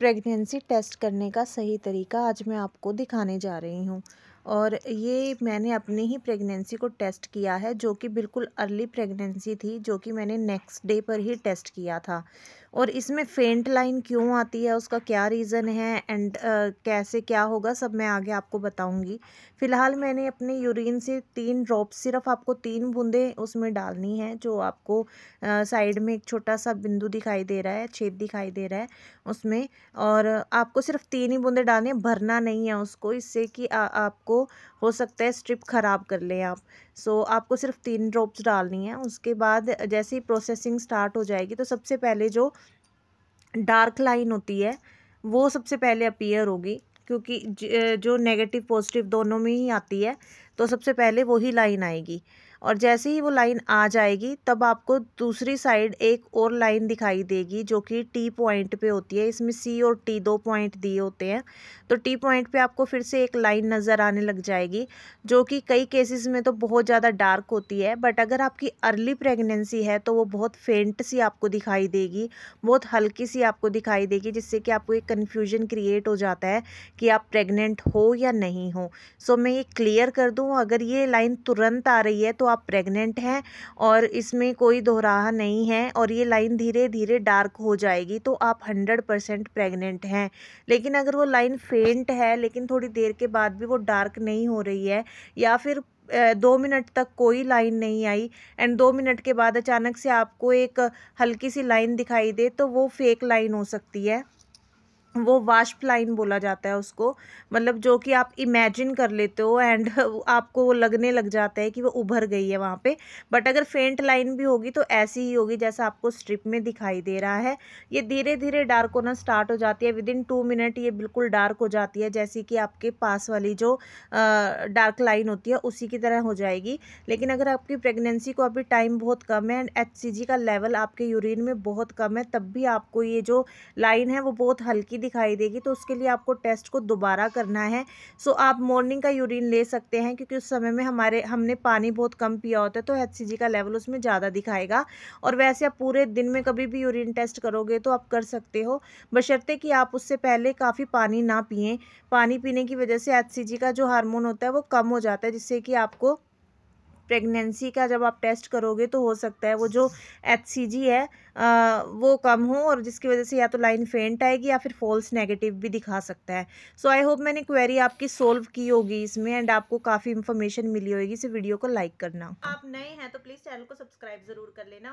pregnancy test करने का सही तरीका आज मैं आपको दिखाने जा रही हूँ और ये मैंने अपनी ही प्रेगनेंसी को टेस्ट किया है जो कि बिल्कुल अर्ली प्रेगनेंसी थी जो कि मैंने नेक्स्ट डे पर ही टेस्ट किया था और इसमें फेंट लाइन क्यों आती है उसका क्या रीज़न है एंड uh, कैसे क्या होगा सब मैं आगे आपको बताऊंगी फ़िलहाल मैंने अपने यूरिन से तीन ड्रॉप सिर्फ आपको तीन बूंदें उसमें डालनी है जो आपको साइड uh, में एक छोटा सा बिंदु दिखाई दे रहा है छेद दिखाई दे रहा है उसमें और आपको सिर्फ तीन ही बूंदें डालनी है भरना नहीं है उसको इससे कि आ, आपको हो सकता है स्ट्रिप ख़राब कर लें आप सो आपको सिर्फ तीन ड्रॉप्स डालनी है उसके बाद जैसे ही प्रोसेसिंग स्टार्ट हो जाएगी तो सबसे पहले जो डार्क लाइन होती है वो सबसे पहले अपीयर होगी क्योंकि जो नेगेटिव पॉजिटिव दोनों में ही आती है तो सबसे पहले वही लाइन आएगी और जैसे ही वो लाइन आ जाएगी तब आपको दूसरी साइड एक और लाइन दिखाई देगी जो कि टी पॉइंट पे होती है इसमें सी और टी दो पॉइंट दिए होते हैं तो टी पॉइंट पे आपको फिर से एक लाइन नज़र आने लग जाएगी जो कि कई केसेस में तो बहुत ज़्यादा डार्क होती है बट अगर आपकी अर्ली प्रेगनेंसी है तो वो बहुत फेंट सी आपको दिखाई देगी बहुत हल्की सी आपको दिखाई देगी जिससे कि आपको एक कन्फ्यूजन क्रिएट हो जाता है कि आप प्रेगनेंट हो या नहीं हो सो so, मैं ये क्लियर कर दूँ अगर ये लाइन तुरंत आ रही है तो आप प्रेग्नेंट हैं और इसमें कोई दोहराहा नहीं है और ये लाइन धीरे धीरे डार्क हो जाएगी तो आप हंड्रेड परसेंट प्रेगनेंट हैं लेकिन अगर वो लाइन फेंट है लेकिन थोड़ी देर के बाद भी वो डार्क नहीं हो रही है या फिर दो मिनट तक कोई लाइन नहीं आई एंड दो मिनट के बाद अचानक से आपको एक हल्की सी लाइन दिखाई दे तो वो फेक लाइन हो सकती है वो वाष्प लाइन बोला जाता है उसको मतलब जो कि आप इमेजिन कर लेते हो एंड आपको वो लगने लग जाता है कि वो उभर गई है वहाँ पे बट अगर फेंट लाइन भी होगी तो ऐसी ही होगी जैसा आपको स्ट्रिप में दिखाई दे रहा है ये धीरे धीरे डार्क होना स्टार्ट हो जाती है विद इन टू मिनट ये बिल्कुल डार्क हो जाती है जैसे कि आपके पास वाली जो डार्क लाइन होती है उसी की तरह हो जाएगी लेकिन अगर आपकी प्रेगनेंसी को अभी टाइम बहुत कम है एंड एच का लेवल आपके यूरिन में बहुत कम है तब भी आपको ये जो लाइन है वो बहुत हल्की दिखाई देगी तो उसके लिए आपको टेस्ट को दोबारा करना है सो आप मॉर्निंग का यूरिन ले सकते हैं क्योंकि उस समय में हमारे हमने पानी बहुत कम पिया होता है तो एच का लेवल उसमें ज़्यादा दिखाएगा और वैसे आप पूरे दिन में कभी भी यूरिन टेस्ट करोगे तो आप कर सकते हो बशर्ते कि आप उससे पहले काफ़ी पानी ना पिए पानी पीने की वजह से एच का जो हारमोन होता है वो कम हो जाता है जिससे कि आपको प्रेगनेंसी का जब आप टेस्ट करोगे तो हो सकता है वो जो एच है आ, वो कम हो और जिसकी वजह से या तो लाइन फेंट आएगी या फिर फॉल्स नेगेटिव भी दिखा सकता है सो आई होप मैंने क्वेरी आपकी सोल्व की होगी इसमें एंड आपको काफ़ी इन्फॉर्मेशन मिली होगी इस वीडियो को लाइक करना आप नए हैं तो प्लीज़ चैनल को सब्सक्राइब ज़रूर कर लेना